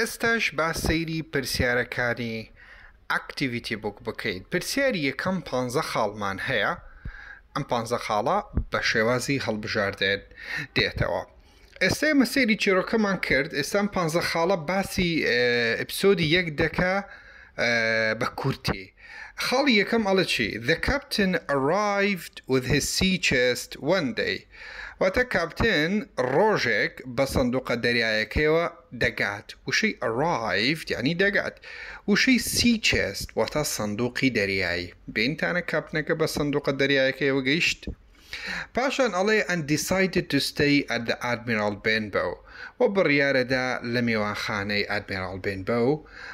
ئێستاش با سەیری پرسیارەکانی ئەکتیویتی بک بکەیت پرسیاری یەکەم پ خاڵمان هەیە ئەم پ خاڵە بە شێوازی هەڵبژاردێت دێتەوە. ئێستا مەسەری چیرۆکەمان کرد ئێستا پ خاڵە باسی ئەپسۆدی یەک دەکا بە کورتی. خاڵی یەکەم ئەڵە چی The captain arrived with his sea chest one day. واتە کاپتن ڕۆژێک بە سندوقە دەریایەکەیەوە دەگات وشەی ئەڕایفت ینی دەگات وشەی سی چێست وەتا سندوقی دەریایی بینتانە کاپنەکە بە سندوقە دەریایەکەیەوە گەیشت پاشان ئەڵێ ئەندیسایدت توستەی ئەدە ئادمیرال بێن بەو وە بڕیارەدا لە میێوانخانەی ئادمیرال بێن بە و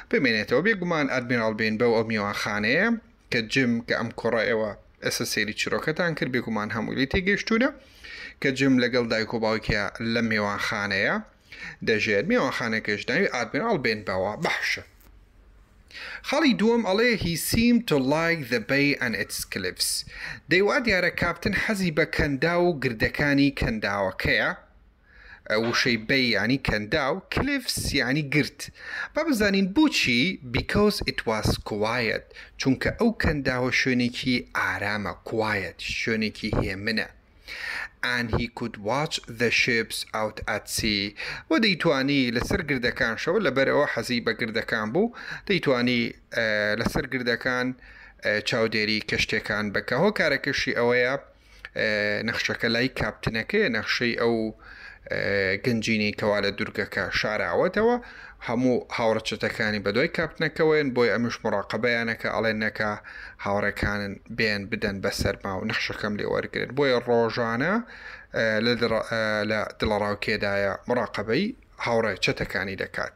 بمێنێتەوە بێگومان ئادمیرال بێن بەو ئەو میێوانخانەیە کە جم کە ئەم کوڕ ئێوە ئەسە سێری چیرۆکەتان کرد بێگومان هەمووی تێگەشتونە کە جم لەگەڵ دایک و باوکە لە میێوانخانەیە دەژێت میێوانخانەکەشداوی ئادمێنال بێن بەوە بەحشە خاڵی دووەم ئەڵێ هی سیم to like the bay and its cliffs دەیوا دیارە کاپتن حەزی بە کەندا و گردەکانی کەنداوەکەیە وشەی بەی ینی کەندا و کلیفس ینی گرت با بزانین بۆچی because it was quiet چونکە ئەو کەنداوە شوێنێکی ئارامە کوایەت شوێنێکی هێمنە and he could watch the ships out at sea و دەیتوانی لەسەر گردەکان شەو لەبەر ئەوە حەزی بە گردەکان بوو دەیتوانی لەسەر گردەکان چاودێری کەشتێکان بکەەوە کارەکەشی ئەوەیە نەخشەکە لای کاپتنەکەی نەخشەی ئەو گەنجینی کەوا لە دوورگەکە شاراوەتەوە هەموو هاوڕەچەتەکانی بەدوای کاپتنەکەوەن بۆی ئەمیش مراقبەیانەکە ئەڵێنەکە هاوڕەکانن بێن بدەن بەسەر ما و نەخشەکەم لێ وەرگێت بۆیە ڕۆژانە لە دڵڕاوکێدایە مراقبەی هاوڕێ چەتەکانی دەکات.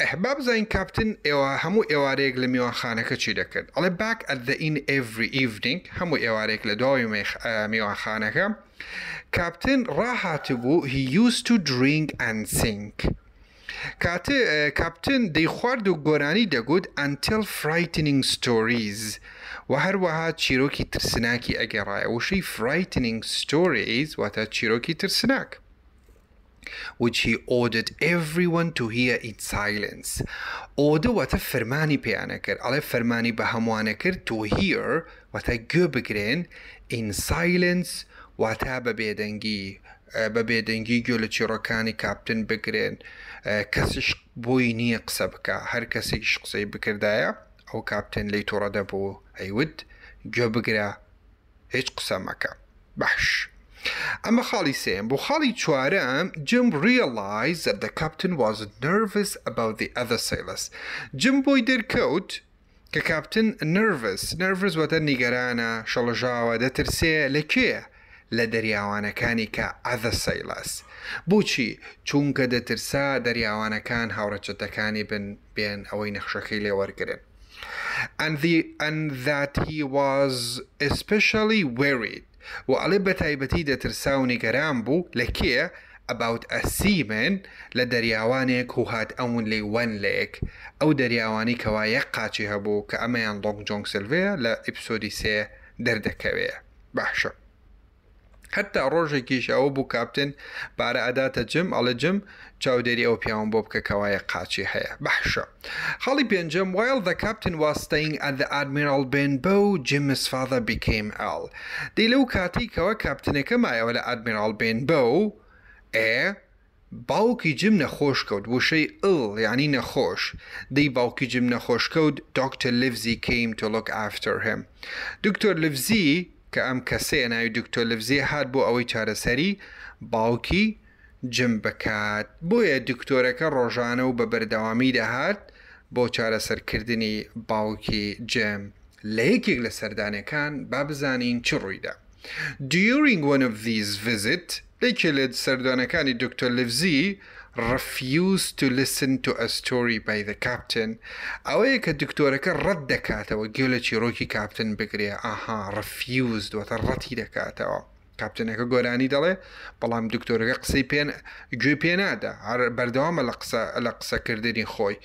ئەحباب زین کاپتن ئێوە هەموو ئێوارەیەک لە میوانخانەکە چی دەکرد ئەڵێ باک ئەدەئین ئەڤری ئیڤنگ هەموو ئێوارێک لە داوای میوانخانەکە کاپتن ڕاهاتبوو هی یوز تو درینگ ئەسینک. کاپتن دی خوارد و گۆرانی گود ئەتل فرایتنگ ستۆریز و هەروەها چیرۆکی ترسناکی ئەگەڕایە وشەی فرایتنگ و تا چیرۆکی ترسناک. which he ordered everyone to hear in silence Order فرمانی فەرمانی fermani کرد ale فەرمانی بە هەمووانە کرد to hear what a بگرێن in silence به a بە بێدەنگی گوێ لە چیرۆکانی کاپتن بگرێن کەسش بۆی نییە قسە بکە هەر کەسێکیش قسەی بکردایە ئەو کاپتن لی تۆڕەدە بۆ ئەیوت گوێ بگرە هیچ قسە مەکە باش. ئەمە خاڵی سێم بۆ خاڵی چوارەم جم ریلایز that the captain was nervous about the other sailors جم بۆی دەرکەوت کە کاپتن nervous nervous وەتە نیگەرانە شەڵژاوە دەترسێ لە کێ لە دەریاوانەکانی کە ئەدە سەیلاس بۆچی چونکە دەترسا دەریاوانەکان هاوڕەچەتەکانی بن بێن ئەوەی نەخشەکەی لێوەرگن. and the and that he was especially worried و ئەڵێ بە تایبەتی دەترسا و نیگەران بوو لە کێ about a seaman لە دەریاوانێک و هات ئەون لێ وەن لێک ئەو دەریاوانی کەوا یەک قاچی هەبوو کە ئەمەیان دۆنگ جۆنگ سلڤەیە لە ئیپسۆدی سێ دەردەکەوێ باشە. هەتا ڕۆژێکیش ئەوە بوو کاپتن بارە ئەداتە جم ئەڵە جم چاودێری ئەو پیاوم بۆ بکەکەوایە قاچی هەیە بەحشە خەڵی پێنجم وایل دە کاپتن واستەین ئەد ئادمیرال بێن بە و جمسفاادە بیکەیم ئاڵ دی لەو کاتێکەوە کاپتنەکە مایەوە لە ئادمیرال بێن بە و ئێ؟ باوکی جم نەخۆش کەوت وشەی ئڵ یعنی نەخۆش دەی باوکی جم نەخۆش کەوت دکتۆر لڤزی کەیم تۆلۆک ئافتر هەم دکتۆر لڤزی کە ئەم کەسەیە ناوی دکتۆر لەفزیە هات بۆ ئەوەی چارەسەری باوکی جم بکات بۆیە دکتۆرەکە ڕۆژانە و بە بەردەوامی دەهات بۆ چارەسەرکردنی باوکی جم لە یەکێک لە سەردانەکان با بزانین چ ڕوویدا. During one of these visit، لێکێ لە سەردانەکانی دکتۆر لەفزی refused to listen to a story by the captain ئەوەیە کە دکتۆرەکە ڕەت دەکاتەوە گوێ لە چیرۆکی کاپتن بگرێ ئاها refused وەتە ڕەتی دەکاتەوە کاپتنەکە گۆرانی دەڵێ بەڵام دکتۆرەکە قسەی پێن گوێ پێنادا هەر بەردەوامە لە قسە لە قسەکردنی خۆی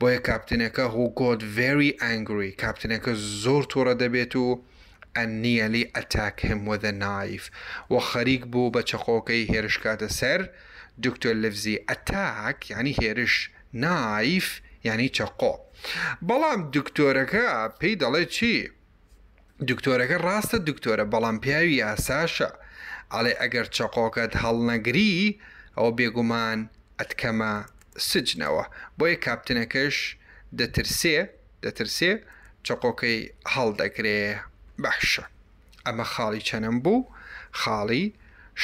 بۆیە کاپتنەکە هۆگۆت very angry کاپتنەکە زۆر تۆڕە دەبێت و ئەنیەلی ئەتاک هەم وەدە نایف و خەریک بوو بە چەخۆکەی هێرشکاتە سەر و دکتۆر لەفزی ئەتاک ینی هێرش نایف ینی چەقۆ بەڵام دکتۆرەکە پێی دەڵێ چی؟ دکتۆرەکە ڕاستە دکتۆرە بەڵام پیاوی ئاساشە ئەڵێ ئەگەر چەقۆکەت هەڵنەگری ئەو بێگومان ئەتکەمە سجنەوە بۆیە کاپتنەکەش دەترسێ دەترسێ چەقۆکەی هەڵدەگرێ بەحشە ئەمە خاڵی چەنم بوو خاڵی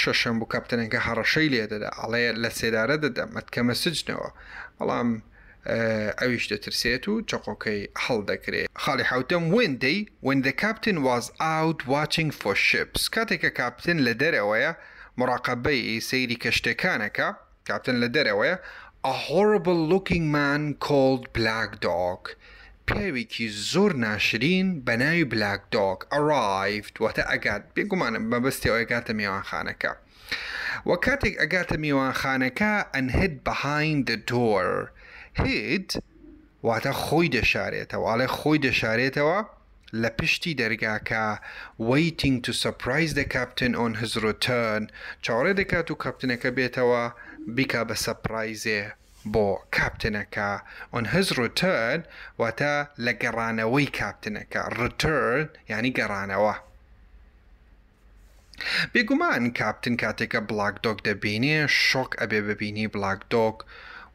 شەشەم بوو کەپتنەکە هەڕەشەی لێ دەدا ئەڵێ لە سێدارە دەدا مەتکەمە سجنەوە بەڵام ئەویش دەترسێت و چقۆکەی هەڵدەکرێت خاڵی حوتم وێندەی وێندە کاپتن واز ئاوت واچنگ فۆ شپس کاتێکە کاپتن لە دەرەوەیە مراقبەی سەیری کەشتەکانەکە کاپتن لە دەرەوەیە a horrible looking man called black dog پیاوێکی زۆر ناشرین بە ناوی بلاک دۆک ئەڕایفت وەتە ئەگات بێگومانە بەبستەوە ئەگاتە میوانخانەکە. وە کاتێک ئەگاتە میوانخانەکە ئەنهد بەهاین دە دۆر هید واتە خۆی دەشارێتەوە ئاڵێ خۆی دەشارێتەوە لە پشتی دەرگاکە ویتینگ تو سپرایز دە کاپتن ئۆن هزرۆتەن چاوەڕێ دەکات و کاپتنەکە بێتەوە بیکا بە سەپرایزێ بۆ کاپتنەکە on his return واتە لە گەڕانەوەی کاپتنەکە return ینی گەڕانەوە. بێگومان کاپتن کاتێکە بلاک دۆک دەبینێ شۆک ئەبێ ببینی بلاک دۆک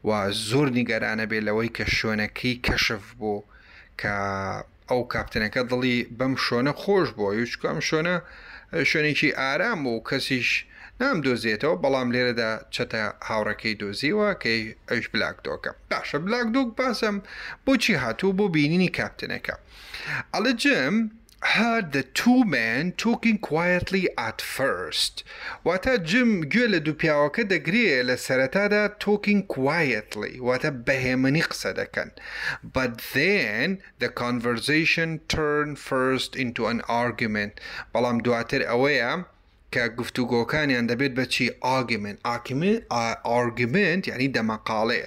و زۆر نیگەرانە بێ لەوەی کە شوێنەکەی کەشف بوو کە ئەو کاپتنەکە دڵی بەم شوۆنە خۆش بووە یچکم شوۆنە شوێنێکی ئارام بوو کەسیش نام دۆزیێتەوە بەڵام لێرەدا چەتە هاوڕەکەی دۆزیوە کەی ئەوش بلاکدۆکە باشە بلاکدۆک باسم چی هاتو بو بینینی کاپتنەکە ئەڵە جم heard the two men talking quietly at first واتا جم گوێ لە دوو پیاوەکە دەگرێت لە سەرەتادا talking quietly واتە بەهێمنی قصده کن but then the conversation turned first into an argument بلام دواتر اویم کە گفتوگۆکانیان دەبێت بەچی ئاگمن ئارگمنت یعنی دەمەقالێ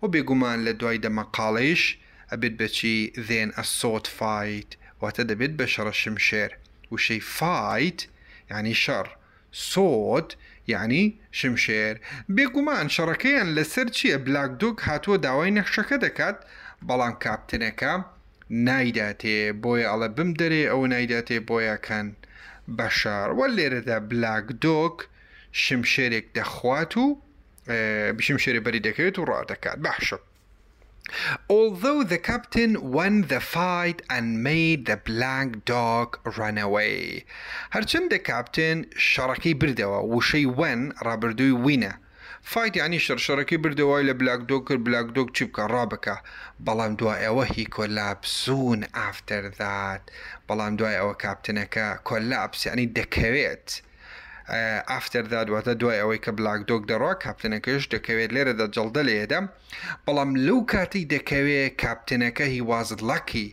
و بێگومان لە دوای دەمەقالەیش ئەبێت بەچی دێن ئە سۆت فیت واتە دەبێت بە شەڕەشم شێر وشەی فیت یعنی شەڕ سۆت یعنی شمشێر بێگومان شەڕەکەیان لەسەر چیە بلاکدۆک هاتووە داوای نەخشەکە دەکات بەڵام کاپتنەکە نایداتێ بۆیە ئەڵە بم دەرێ ئەو نایداتێ بۆیەکەن. بەشار وە لێرەدا بلاک دۆک شمشێرێک دەخوات و بشمشێری بەری دەکەوێت و ڕادەکات باشە. Although the captain won the fight and made the black dog run away. هرچند هەرچەندە کاپتن شەڕەکەی بردەوە وشەی وەن ڕابردووی وینه فیت ینی شەرشەرەکەی بردەوای لە بلاک دۆکر بلاک دۆک چی بکە ڕابکە بەڵام دوای ئەوە هی کۆلاپسون ئافتەردات بەڵام دوای ئەوە کاپتنەکە کۆلاپسیانی دەکەوێت. ئافتەردادواتە دوای ئەوەی کە بلاک دۆک دەڕوا کاپتنەکەش دەکەوێت لێرەدا جەڵدە لێدە بەڵام لەو کاتی دەکەوێت کاپتنەکە هی وازت لەکی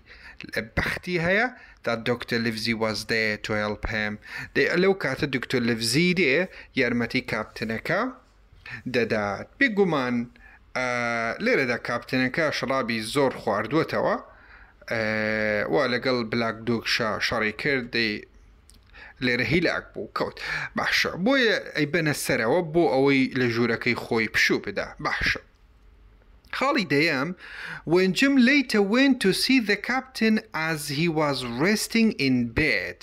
بەختی هەیە تا دکتۆر لڤزی وەزدەیە 12 پێم دەی لەو کاتە دکتۆر لڤزی دێ یارمەتی کاپتنەکە دەدات بێگومان لێرەدا کاپتنەکە شڕابی زۆر خواردووەتەوە وا لەگەڵ بلاک دۆکشا شەڕی کردی لێرە هیلاک بوو کەوت باشە بۆیە ئەی بەنە سەرەوە بۆ ئەوەی لە ژوورەکەی خۆی پشوو بدا باشە خاڵی دەیەم وێنجم لیتە وێن to see the captain as he was resting in bed.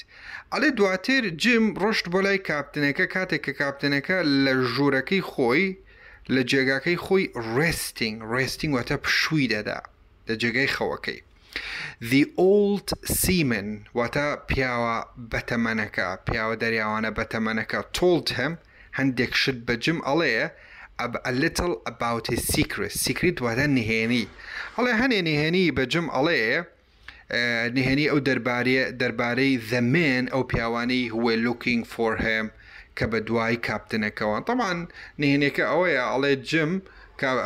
ئەلێ دواتر جیم ڕۆشت بۆ لای کاپتنەکە کاتێک کە کاپتنەکە لە ژوورەکەی خۆی لە جێگاکەی خۆی ڕستنگ ڕستنگ وەتە پشووی دەدا لە جێگای خەوەکەی The Old Seaman واتە پیاوە بەتەمەنەکە پیاوە دەریاوانە بەتەمەنەکە تۆلت هەم هەندێک شت بە جم ئەڵەیە a little about his secret secret واتە نهێنی هەڵێ هەنێ نهێنی بە جم ئەڵەیە نهێنی ئەو دەربارەیە دەربارەی زەمێن ئەو پیاوانەی هوێ لوکینگ فۆر هەم کە بە دوای کاپتنەکەەوە تەمان نهێنێکە ئەوەیە ئەڵێ جم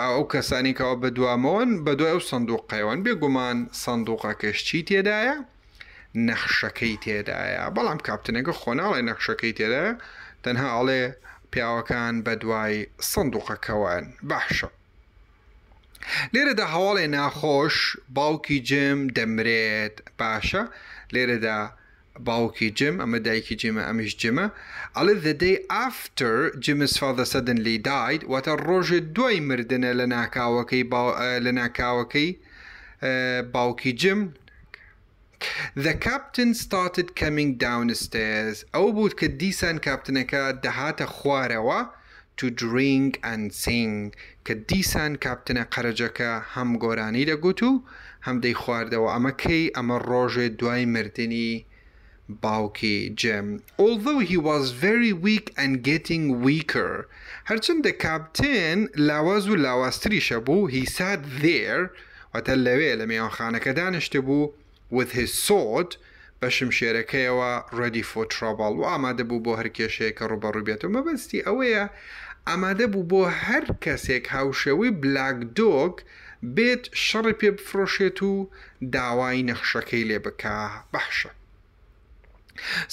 ئەو کەسانێکەوە بەدوامەوەن بە دوای ئەو سندوقەیەوەن بێگومان سندوقەکەشتی تێدایە نەخشەکەی تێدایە بەڵام کاپتنەکە خۆناڵی نەخشەکەی تێدایە تەنها ئەڵێ پیاوەکان بە دوای سندوقەکەوەن باشە. لێرەدا هەواڵێ ناخۆش باوکی جم دەمرێت باشە لێرەدا باوکی جم ئەمە دایکی جمە ئەمیش جمە ئەڵە the day after جمس father suddenly died واتە ڕۆژێ دوای مردنە لە ناکاوەکەی لە ناکاوەکەی باوکی جم The captain started coming downstairs ئەو بوو کە دیسان کاپتنەکە دەهاتە خوارەوە to drink and sing کە دیسان کاپتنە قەرجەکە هەم گۆرانی دەگوت و هەم دەی خواردەوە ئەمەکەی ئەمە ڕۆژێ دوای مردنی باوکی جم. Although he was very weak and getting weaker. هەرچنددە کاپتن لاواز و لاواستریشە بوو he sat there وتە لەوێ لە میێوانخانەکە دانیشتە بوو with his sword بە شمشێرەکەیەوە ڕێدی فۆترابال و ئامادە بوو بۆ هەر کێشەیە کە ڕوبەڕوو بێت و مەبەستی ئەوەیە ئامادە بوو بۆ هەر کەسێک هاوشەوی بلاک دۆک بێت شەڕی پێ بفرۆشێت و داوای نەخشەکەی لێ بک بەحشە.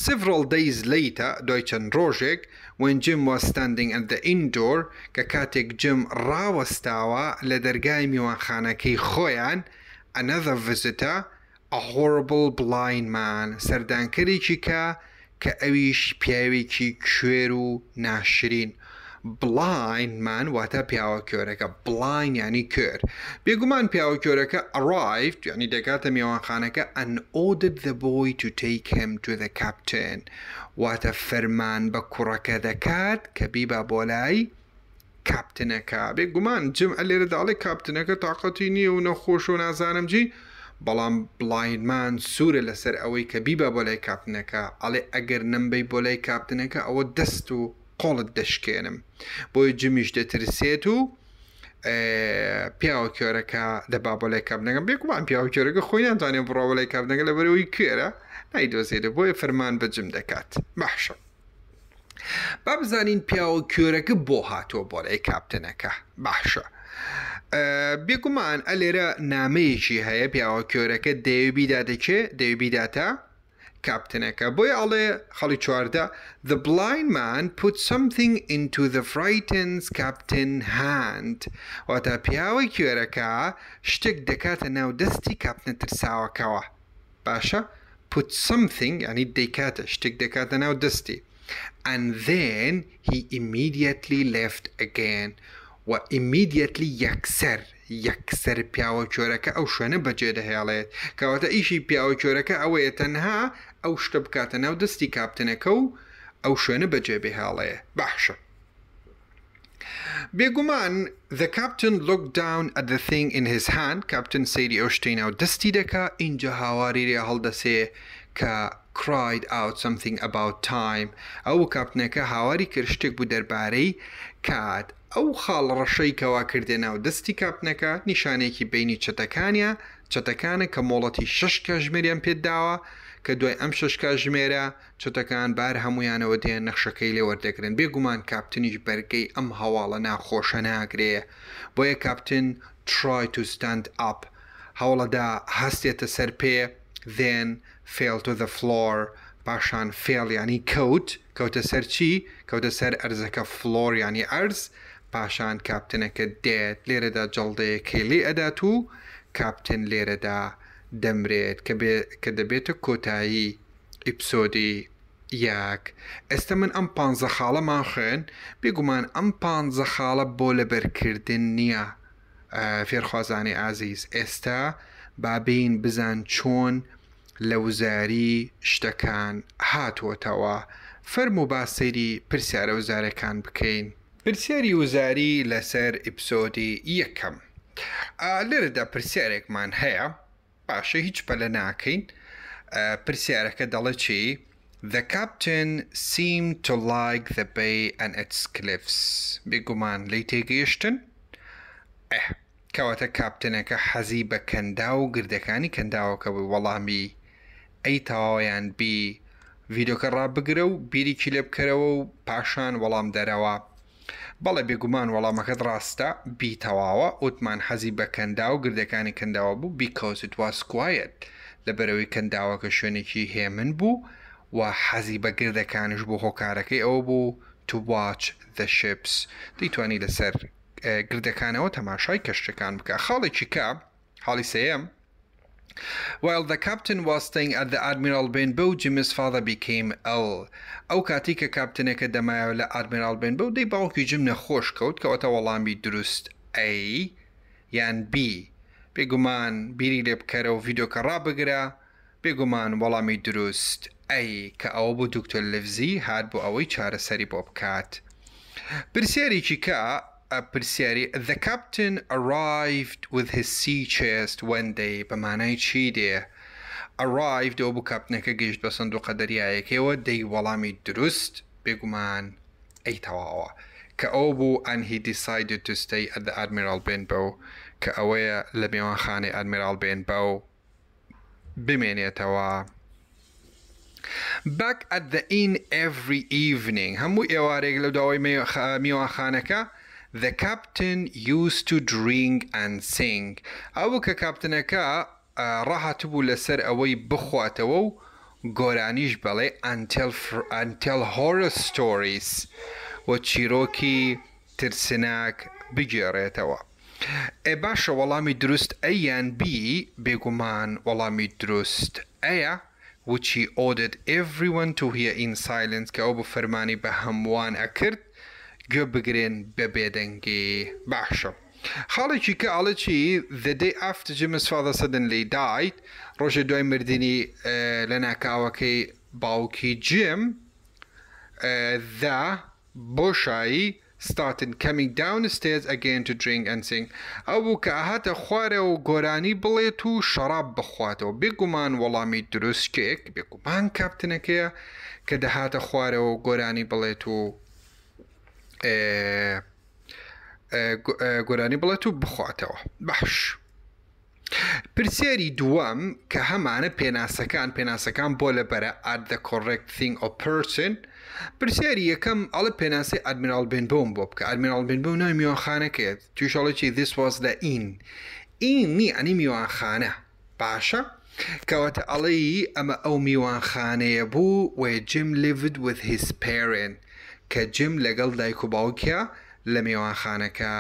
Several days later دوایچەند ڕۆژێک when Jim was standing at the indoor کە کاتێک جم ڕاوەستاوە لە دەرگای میوانخانەکەی خۆیان another visitor a horrible blind man سەردانکەرێکی کە کە ئەویش پیاوێکی کوێر و ناشرین. بلاینمان واتە پیاوە کۆرەکە بلاین ینی کرد بێگومان پیاوە کۆرەکە ئەڕایفت ینی دەکاتە میێوانخانەکە ئەن ئۆدت دە بۆی تو تیکم تو دە کاپتن واتە فەرمان بە کوڕەکە دەکات کە بیبا بۆ لای کاپتنەکە بێگومان جم ئە لێرە داڵی کاپتنەکە تااقەتی نییە و نەخۆش و نازانم جی بەڵام بڵایمان سوورە لەسەر ئەوەی کە بیبە بۆ لای کاپتنەکە ئەڵێ ئەگەر نمبەی بۆ لای کاپتنەکە ئەوە دەست و قۆڵت دەشکێنم بۆی جمیش دەترسێت و پیاوە کێرەکە دەبا بۆ لای کابنەکەم بێکوان پیاوە کێرەکە خۆی ناتوانێت بڕاوە لای کابنەکە لە بەرەوەی کوێرە نایدۆزێتە بۆیە فەرمان بەجم دەکات بەحشە. با بزانین پیاوە کێرەکە بۆ هاتۆ بۆ لای کاپتنەکە باشە. بێگومان ئەلێرە نامەیەکی هەیە پیاوە کۆرەکە دەیبیدا دەکێ دەیبیداتە کاپتنەکە بۆی ئەڵێ خەڵی چواردە The blind man put something into the frightens captain hand واتە پیاوەی کوێرەکە شتێک دەکاتە ناو دەستی کاپنە ترساوەکەوە باشە put something ینی دەیکاتە شتێک دەکاتە ناو دەستی and then he immediately left again و و ئیمیدیەتلی یەکسەر یەکسەر پیاوە چۆرەکە ئەو شوێنە بەجێ دەهێڵێت کەواتە ئیشی پیاوە چۆرەکە ئەوەیە تەنها ئەو شتە بکاتە ناو دەستی کاپتنەکە و ئەو شوێنە بەجێ بێهاڵەیە باشە. بێگومان the captain looked down at the thing in his hand کاپتن سەیری ئەو شتەی ناو دەستی دەکا اینجا هاواری لێ هەڵدەسێ کە cried out something about time ئەو کاپتنەکە هاواری کرد شتێک بوو دەربارەی کات ئەو خاڵ ڕەشەی کەوا کردێ ناو دەستی کاپنەکە نیشانێکی بینی چەتەکانە چەتەکانە کە مۆڵەتی شش کەژمێریان پێداوە کە دوای ئەم ششکە ژمێرە چتەکان بار هەمویانەوە دێن نەخشەکەی لێ وەردەگرن بێگومان کاپتنیش بەرگەی ئەم هەواڵە ناخۆشە ناگرێ بۆیە کاپتن ترای تو ستند ئاپ هەوڵەدا هەستێتە سەر پێ then fail to the floor پاشان فێڵیانی کەوت کەوتە سەرچی کەوتە سەر ئەرزەکە فلۆریانی ئەرز پاشان کاپتنەکە دێت لێرەدا جەڵدەیەکەی لێ ئەدات و کاپتن لێرەدا دەمرێت کە دەبێتە کۆتایی ئیپسۆدی یاک ئێستا من ئەم پانزە خاڵەمان خوێن بێگومان ئەم پانزە خاڵە بۆ لەبەرکردن نییە فێرخوازانی ئازیز ئێستا بابین بزان چۆن لە وزاری شتەکان هاتووەتەوە فەرم و باسەیری پرسیارە وزارەکان بکەین. پرسیاری وزاری لەسەر ئیپسۆدی یەکەم. لێرەدا پرسیارێکمان هەیە باشە هیچ پەلە ناکەین پرسیارەکە دەڵە چی؟ The captain seemed to like the bay and its cliffs. بێگومان لی تێگەیشتن؟ کەواتە کاپتنەکە حەزی بە کەندا و گردەکانی کەنداوەکە بوو وەڵامی ئەی تەواویان بی ڤیددیوکە ڕابگرە و بیریکی لێ بکەرەوە و پاشان وەڵام دەرەوە بەڵێ بێگومان وەڵامەکەت ڕاستە بیتەواوە ئوتمان حەزی بە کەندا و گردەکانی کەنداوە بوو بیکەوزت واسکوایەت لەبەرەوەی کەنداوەکە شوێنێکی هێمن بوو و حەزی بە گردەکانش بۆ هۆکارەکەی ئەوە بوو تو واچ دە شپس دەیتوانی لەسەر گردەکانەوە تەماشای کەشتەکان بکە خاڵێکی کا حاڵی سەیەم While the captain was staying at the Admiral Benbow, Jim's father became ill. ئەو کاتی کە کاپتنەکە دەمایەوە لە ئادمێرال بنبە و دەی باوکی جم نەخۆش کەوت کەوتە وەڵامی دروست ئەی یان بی پێگومان بیری لێ بکەرە و ڤیددیۆکە ڕابگرە پێگومان وەڵامی دروست ئەی کە ئەوە بوو دکتۆر لەفزی هات بۆ ئەوەی چارەسەری بۆ بکات. پرسیارێکی کە پرسیاری The captain arrived with his sea chest one day بەمانای چی دێ؟ arrived ئەو بوو کاپنەکە گەشت بە سندوقە دەریایەکەوە دەی وەڵامی دروست بێگومان ئەیتەواوە کە ئەو بوو ئەنهی دیسایدد to stay at the admiral Benbow کە ئەوەیە لە میێوانخانەی ئەدمیرال Benbow بمێنێتەوە. Back at the inn every evening هەموو ئێوارێک لە داوای میوانخانەکە The captain used to drink and sing ئەو کە کاپتنەکە ڕاهات بوو لەسەر ئەوەی بخواتەوە و گۆرانیش بەڵێ ئەتل هۆرە ستۆریس وە چیرۆکی ترسناک بگێڕێتەوە. ئێ باشە وەڵامی دروست ئەیان بی بێگومان وەڵامی دروست ئەیە وچی ئۆدت everyone to hear in silence کە ئەو بە فەرمانی بە هەمووان ئەکرد گوێ بگرێن بە بێدەنگی باشە. خاڵێکی کە ئاڵە چی دەدەی ئەفتجمس فادەسەدن لی دایت ڕۆژە دوای مردنی لە ناکاوەکەی باوکی جم دا بۆشایی ستاتن کەمینگ داون ستێز ئەگەن تو درنگ ئەنسنگ ئەو بوو کە هاتە خوارە و گۆرانی بڵێت و شەراب بخواتەوە بێگومان وەڵامی دروستکێک بێگومان کاپتنەکەیە کە دەهاتە خوارەوە گۆرانی بڵێت و گۆرانی بڵێت و بخواتەوە باش. پرسیاری دووەم کە هەمانە پێناسەکان پێناسەکان بۆ لەبەرە ئات دە کۆڕێکتینگ ئۆپەرسن پرسیاری یەکەم ئەڵە پێناسی ئەدمیرال بنبووم بۆ بکە ئەدمیرال بنبوو نای میوانخانەکەێت توشەڵێکی this was دە ئین ئینی ئەنی میوانخانە باشە کەواتە ئەڵەی ئەمە ئەو میوانخانەیە بوو وێ جیم lived with his parent کە جم لەگەڵ دایک و باوکیا لە میێوانخانەکە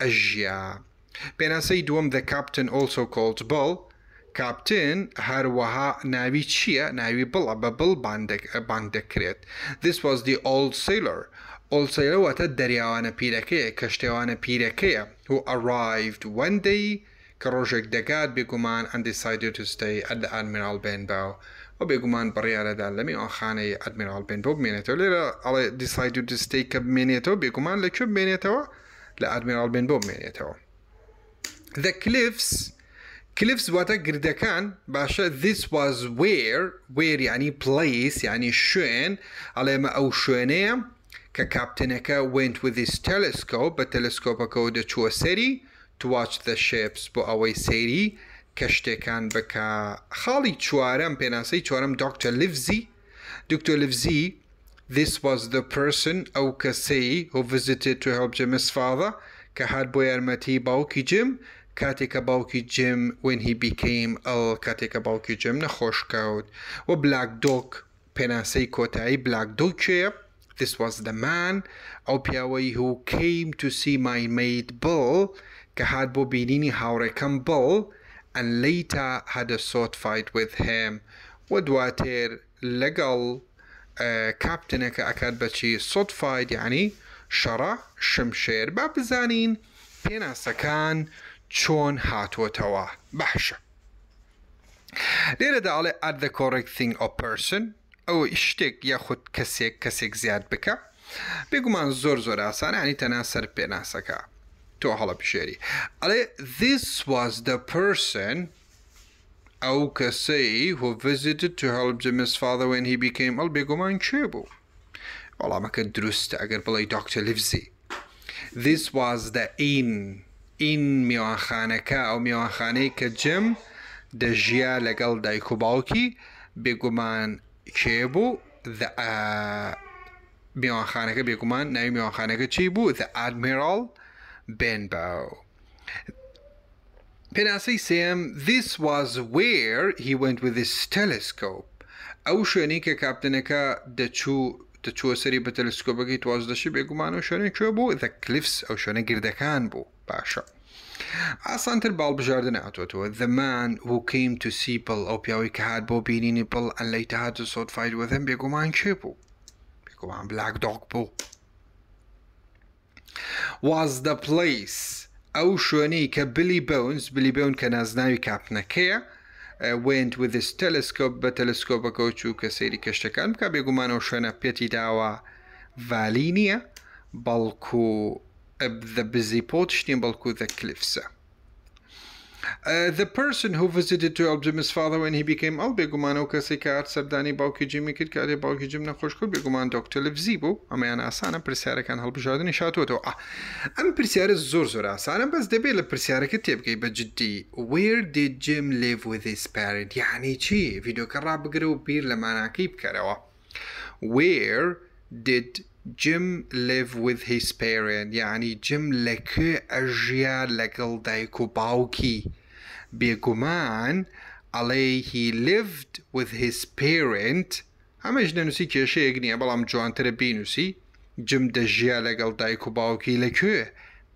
ئەژیا. پێناسەی دووەم دە کاپتن ئۆسۆ کۆلت بڵ، کاپتن هەروەها ناوی چییە ناوی بڵە بە بڵ بانگ دەکرێت. This was the old sailor. ئۆلسەیەوەتە دەریاوانە پیرەکەیە کە پیرەکەیە و arrived one day کە ڕۆژێک دەگات بێگومان undecided to stay at the admiral Benbow. og begynner på realidadlami og xanai admiral bento bmenito lera ala decided to stay kab bmenito begynner le مینیتو bmenito la admiral bento the cliffs cliffs واتا قردكان باشه. this was where where يعني place يعني شون على ما او شونه ككابتنكا went with his telescope but telescope اكو دتشو سری. to watch the ships با اوی سری. کە شتێکان بکە خاڵی چوارەم پێناسەی چوارەم دکتۆر لیفزی دکتۆر لیفزی This was the person ئەو کەسەی who visited to help Jim's father کە هات بۆ یارمەتی باوکی جم کاتێکە باوکی جم when he became ئەل کاتێکە باوکی جم نەخۆشکەوت و بلاک دۆک پێناسەی کۆتایی بلاک دۆکێ This was the man ئەو پیاوەی who came to see my maid Bill کە هات بۆ بینینی هاوڕێکەم بڵ and later had a sword fight with him و دواتر لەگەڵ کاپتنەکە ئەکات بەچی سوت فاید یعنی شەڕە شمشێر با بزانین پێناسەکان چۆن هاتووەتەوە باشە لێرە داڵێ at the correcting of person ئەو شتێک یەخود کەسێک کەسێک زیاد بکە بێگومان زۆر زۆر ئاسانانی تەنا سەر پێناسەکە to a hollow this was the person Aukasei who visited to help Jimmy's father when he became Albigoman Chibu. Olamaka Drust Agarbali Doctor Livzi. This was the in in Miwanchanaka or Miwanchanika Jim the Jia Legal Dai Kubalki Biguman Chibu the uh Miwanchanaka Biguman Naomi Wanchanaka Chibu the Admiral Benbow. Penasi Sam, this was where he went with his telescope. ئەو شوێنی کە کاپتنەکە دەچوو دەچووە سەری بە تەلسکۆبەکەی توازدەشی بێگومان و شوێنێک کوێ بوو دە کلیفس ئەو شوێنە گردەکان بوو باشە. ئاسانتر باڵبژاردە ناتوێتەوە دەمان وکەیم تو سیپل ئەو پیاوی کە هاات بۆ بینینی پڵ ئەن لەی تەهات و سۆت فیل وەدەم بێگومان کێ بوو. بێگومان بلاک دۆک بوو was the place ئەو شوێنەی کە بلی بەونز بلی بەون کە نازناوی کاپنەکەیە وێنند وس تەلسکۆپ بە تەلسکۆپەکەوت چوو کە سەیری کەشتەکان بکە بێگومانەوە شوێنە پێتی داوە ڤالی نییە بەڵکو بزی پۆت شتین بەڵکو دە کلیفسە Uh, the person who visited to Optimus father when he became ill بێگومانە و کەسی کار سەردانی باوکی جیمی کرد کارێ باوکی جیم نەخۆشکرد بێگومان دکتۆلفزی بوو ئەمەیان ئاسانە پرسیارەکان هەڵبژاردننی شاتوەوە ئەم پرسیارە زۆر زۆر ئاسانە بەس دەبێت لە پرسیارەکە تێبگەی بە جددی where did Jim live with his parent یعنی چی ڤیددیوکە ڕابگرە و بیر لە ماناکەی بکەرەوە where did Jim live with his parent يعني جيم لك أجيال لقل دايكو باوكي بيقمان عليه he lived with his parent هم اجنا نسي كيشي اجنية بلام جوان تربي نسي جيم دجيال لقل دايكو باوكي لكو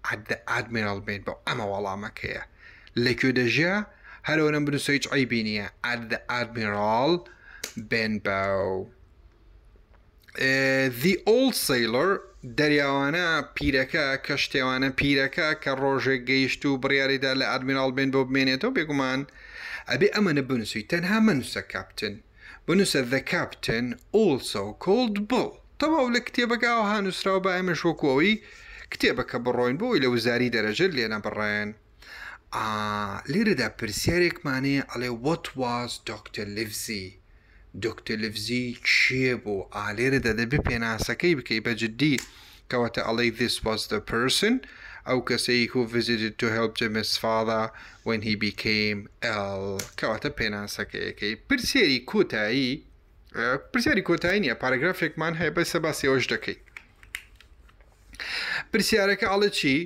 عد ادميرال بين بو اما والله ما كيه لكو دجيا هلو نمبر نسيج عيبينية عد ادميرال بين بو The Old Sailor دەریاوانە پیرەکە کە شتێوانە پیرەکە کە ڕۆژێک گەیشت و بڕیاریدا لە ئادمینال بێن بۆ بمێنێتەوە بێگومان ئەبێ ئەمەە بنووسی تەنها منووسە کاپتن بنووسە The Captain also called Bull تەواو لە کتێبەکەەوە هانووسراوە بە ئەمە شۆکەوەی کتێبەکە بڕۆین بۆی لە وزاری دەرەژر لێنە بڕێن. لێرەدا پرسیارێکمانەیە ئەڵێ what was دکتر لیفزی دکتلڤزی چیە بوو ئالێرە دەدەبێ پێناسەکەی بکەی بە جددی کەواتە ئەڵی this was the person ئەو کەسەی who visited to help Jim his father when he became ill کەواتە پێناسەکەیەکەی پرسیێری کۆتایی پرسیاری کۆتایی نیە پاراگرافێکمان هەیە بە سەباسیەوەش دەکەی پرسیارەکە ئەڵە چی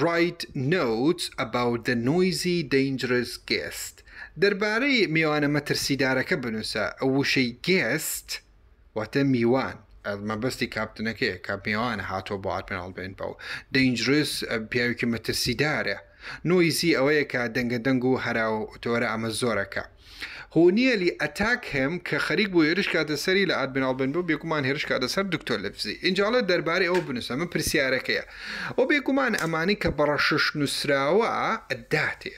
write notes about the noisy dangerous guest دەربارەی میوانە مەترسیدارەکە بنووسە ئەو وشەی گێست واتە میوان مەبستی کاپتنەکەی کە میوانە هاتۆ بۆ ئاپێناڵ بێن بەو دەینجرس پیاوکی مەترسیدارە نویزی ئەوەیە کە دەنگە دەنگ و هەرا و تۆرە ئەمە زۆرەکە. هۆنیەلی ئەتاک هەم کە خەریک بۆ هێرش کاتە سەری لە ئادبناڵبن بۆ بێکومان هێرش کاتە سەر دکتۆر لەفزی ئنجاڵە دەربارەی ئەو بنووسەمە پرسیارەکەیە ئەو بێکومان ئەمانی کە بەڕەشش نووسراوە ئەداتێ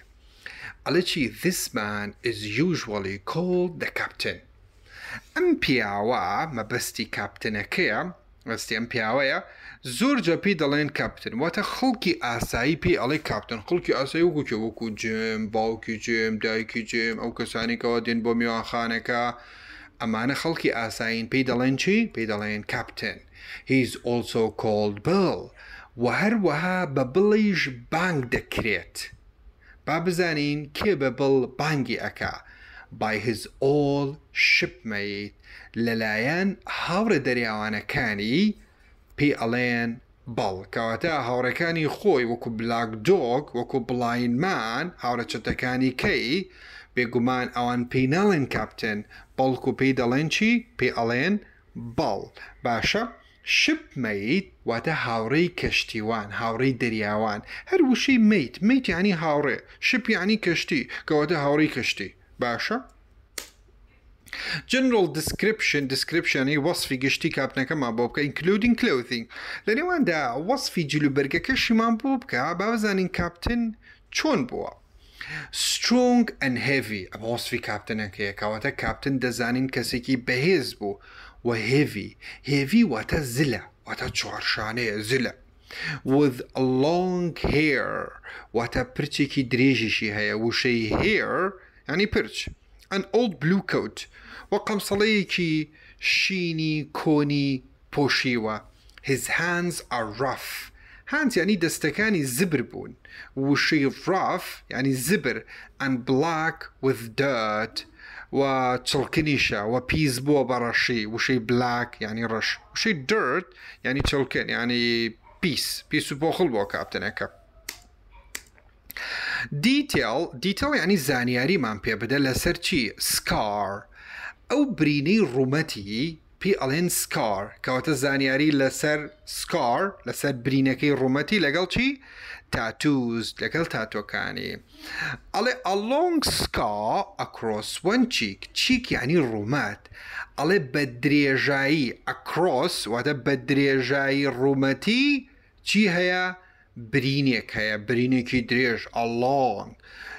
ئەلەکی this man is usually called the captain ئەم پیاوە مەبەستی کاپتنەکەیە ڕستی ئەم پیاوەیە زۆر جەپی دەڵێن کاپتن واتە خەڵکی ئاسایی پێی ئەڵێ کاپتن خەڵکی ئاسایی وەکوکە وەکو جم باوکی جم دایکی جم ئەو کەسانێکەوە دێن بۆ میوانخانەکە ئەمانە خەڵکی ئاسایین پێی دەڵێن چی پێی دەڵێن کاپتن هیز also called بڵ و هەروەها بە بڵیش بانگ دەکرێت. با بزانین کێ بە بڵ بانگی ئەکا by his all shipmate لەلایەن هاوڕێ دەریاوانەکانی پێ ئەڵێن بەڵ کەواتە هاوڕەکانی خۆی وەکو بلاک دۆک وەکو بڵینمان هاوڕە چەتەکانی کەی بێگومان ئەوان پێی ناڵێن کاپتن بەڵکو پێی دەڵێن چی پێ ئەڵێن بەڵ باشە؟ شپ مەیت واتە هاوڕێی کەشتیوان هاوڕێی دەریاوان هەر وشەی میت میت ینی هاوڕێ شپ ینی کەشتی کەواتە هاوڕێی کەشتی باشە؟ جنرال دیسکرپشن دیسکرپشنی وەصفی گشتی کاپنەکەمان بۆ بکە ئینکلودین کلوتینگ لە نێواندا وەصفی جلوبەرگەکە شیمان بۆ بکە باوەزانین کاپتن چۆن بووە. سترۆنگ ئەن هێوی ئەمە وەصفی کاپتنەکەیە کەواتە کاپتن دەزانین کەسێکی بەهێز بوو wa heavy. Heavy what a zilla. What a chorshane zilla. With long hair. What a pretty ki dreji she hai. Wushay hair. Yani perch. An old blue coat. What comes? Wa kam ki shini koni poshiwa. His hands are rough. Hands yani destekani zibr bun. Wushay rough yani zibr. And black with dirt. و چڵکنیشە و پیس بووە بە ڕەشی وشەی بلاک ینی ڕەش وشەی درد ینی چڵکن ینی پیس پیس و بۆ خڵ بۆ کاپتنەکە. دیتیل دیتەڵ ینی زانیاریمان پێ بدە لەسەر چی سکار ئەو برینەی ڕوومەتی پی ئەڵێن سکار کەواتە زانیاری لەسەر سکار لەسەر برینەکەی ڕوومەتی لەگەڵ چی تاتوز تاتو كاني علي a long scar across one cheek cheek يعني الرومات علي بدريجاي across واتە بدريجاي الروماتي چي هيا برينيك هيا هەیە دريج a long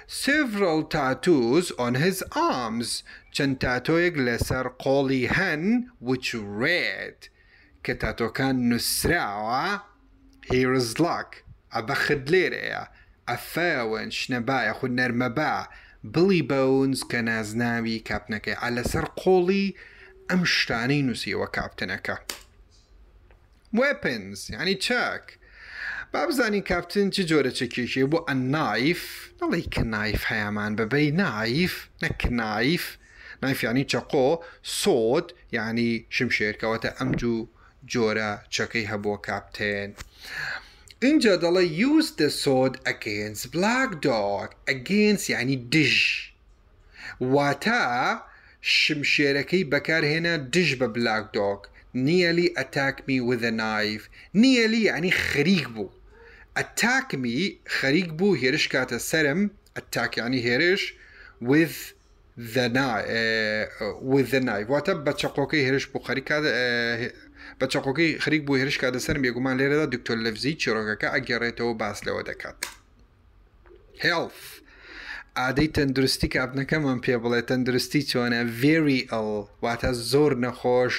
several tattoos on his arms تاتو تاتۆیەک لسر قولي هن which red كتاتو كان نووسراوە here is luck ئە بە خدلێرەیە ئەفەون شنەبایە خو نەرمەبا بڵی بەونز کە نازناوی کاپنەکەی ئە لەسەر قۆڵی ئەم شتانی نووسیەوە کاپتنەکە. وپنز ینی چاک. با بزانی کاپتن چ جۆرە چکیشی بۆ ئە نایف نەڵی کە نایف هەیەمان ببەی نایف نەک نایف نایفیانی چقۆ سۆد ینی شمشێرکەوەتە ئەم جوو جۆرە چەکەی هەبووە کاپتێن. انجا ضل يوز the sword against black dog against يعني دج واتا دج ببلاك دوغ نيالي اتاك مي وذ ا نايف نيالي يعني خريق بو اتاك مي خريق بو هيرش كاتا سرم اه، ئەتاکیانی هێرش with وذە نایف واتە بە چەقۆکەی هێرش بوو خەریکات بە چقۆکەی خەریک بۆ هێرشکە دەسەر بێگومان لێرەدا دکتۆر لەفزی چیرۆگەکە ئەگەڕێتەوە باس لەوە دەکات. هێڵف عادەی تەندروستی کابنەکەمان پێ بڵێ تەندروستی چۆنە ڤێری ئەڵ واتە زۆر نەخۆش،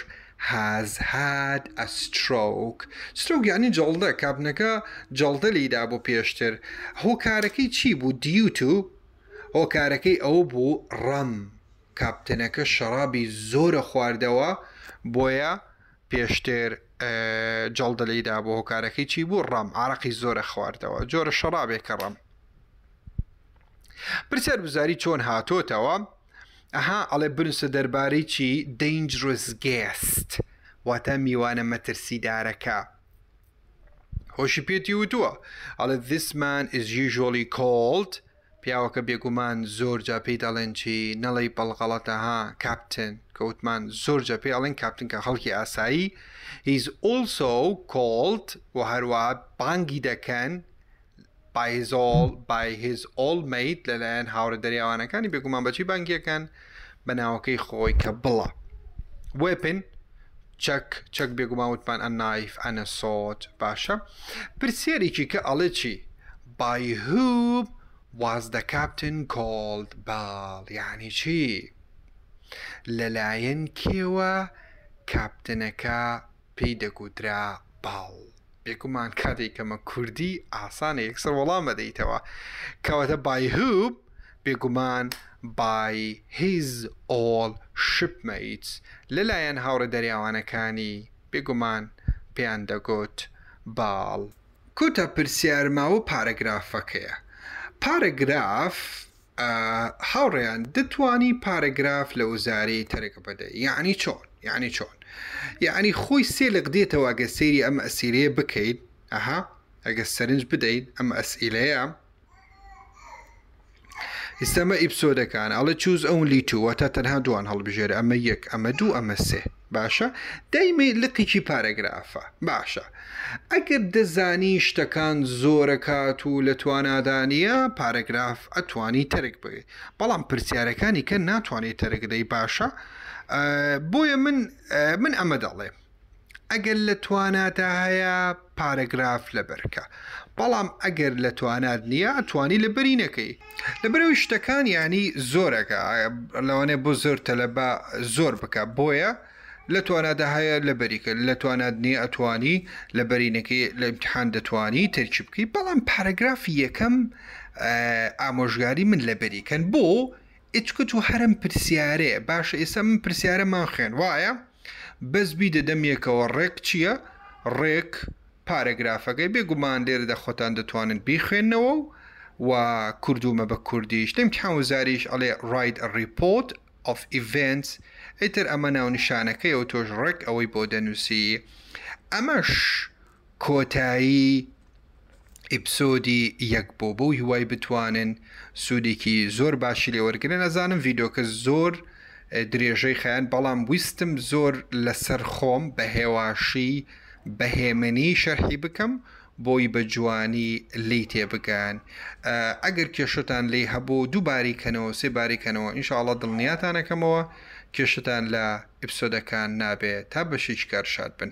has had a stroke ستۆک یانی جڵدە کابنەکە جڵدەلیدا بۆ پێشتر هۆکارەکەی چی بوو دیوت و هۆکارەکەی ئەو بوو ڕەم کاپتنەکە شەرابی زۆرە خواردەوە بۆیە پێشتر جەڵدەلیدا بۆ هۆکارەکەی چی بوو ڕام عراقی زۆرە خواردەوە جۆرە شەڕابێک کە ڕەم پرسیار بزاری چۆن هاتۆتەوە ئەها ئەڵێ برنسە دەربارەی چی دەینجرس گست واتە میوانە مەترسیدارەکە. هۆشی پێتی وتووە ئەڵە دیسمان ئزیژۆلی کۆلت پیاوەکە بێگومان زۆر جا پێی دەڵێن چی نەڵی بەڵغەڵەتەها کاپتن Coatman Zorja Palin, captain Kahalki Asai. He's also called وهروب بانجي دكان by his all by his all mate للآن حاور الدرياوانا كان بيقوم عم بشي بانجي كان بناوكي خوي كبلا weapon چەک چەک بێگوماوتمان ئە نایف ئەنە سۆت باشە پرسیێرێکی کە ئەڵێ چی بای هوب واز دە کاپتن کۆلد باڵ یعنی چی؟ لەلایەن کێوە کاپتنەکە پێی دەگوترا باڵ بێگومان کاتێککەمە کوردی ئاسانە یەکسەر وەڵامە دەیتەوە کەواتە بایهوب بێگومان بای هیز ئۆڵ شپمەیت لەلایەن هاوڕە دەریاوانەکانی بێگومان پێیان دەگوت باڵ کوتە پرسیارماوە پارەگرافەکەیە پارەگراف هاوڕێیان دەتوانی پارەگراف لە وەزارەی تەرەکە بەدە یعنی چۆن یعنی چۆن یعنی خۆی سێلق دێتەوە ئەگە سێری ئەم ئەسیرەیە بکەیت ئەها ئەگە سەرنج بدەیت ئەم ئەسئیلەیە ئیسەمە ئیپسۆدەکان ئەڵە چوز ئەو لیتووەتە تەنها دوان هەڵبژێر ئەمە یەک ئەمە دوو ئەمە سێ باشە دایمی لقیکی پارەگرافە باشە ئەگەر دەزانی شتەکان زۆرەکات و لە توانادانە پارەگراف ئەتوانی تەرک بێت بەڵام پرسیارەکانی کە ناتوانێت تەرەگدەی باشە بۆیە من من ئەمە دەڵێ ئەگەر لە توانادا هەیە پارەگراف لەبەرکە بەڵام ئەگەر لە توانات نییە ئەتوانی لە برینەکەی لەبەرەوەی شتەکان ینی زۆرەکە لەوانێ بۆ زۆر تەلەبا زۆر بکە بۆیە لە توانادا هەیە لە بەریکە لە توانات نیە ئەتوانی لە بەرینەکەی لە امتحان دەتوانی تەرچی بکەی بەڵام پاراگرافی یەکەم ئامۆژگاری من لە بەریکەن بۆ ئچکت و هەرم پرسیارێ باشە ئێستا من پرسیارەمان خوێن وایە بەسبی دەدەمیەکەوە ڕێک چییە؟ ڕێک پارەگرافەکەی بێگومان لێرە دە خۆتان دەتوانن بیخوێنەوە و و کوردومە بە کوردیش دەم کیانوزاریش ئەڵێ ڕایت ریپۆرت of events ئیتر ئەمە ناو نیشانەکەی ئەو تۆش ڕێک ئەوەی بۆ دەنووسی ئەمەش کۆتایی ئیپسۆدی یەک بۆ بۆ هیوای بتوانن سوودێکی زۆر باشی لێوەرگن نەزانم ڤیددیوکە زۆر درێژەی خیان بەڵام ویستم زۆر لەسەر خۆم بە هێواشی بەهێمنی شەرحی بکەم بۆی بە جوانی لی تێبگەن ئەگەر کێشتان لی هەبوو دووباریکەنەوە سێباریکەنەوە ئینشاءڵە دڵنیاتانەکەمەوە کێشتان لە ئپسۆدەکان نابێت تا بەشیش کارشاد بن.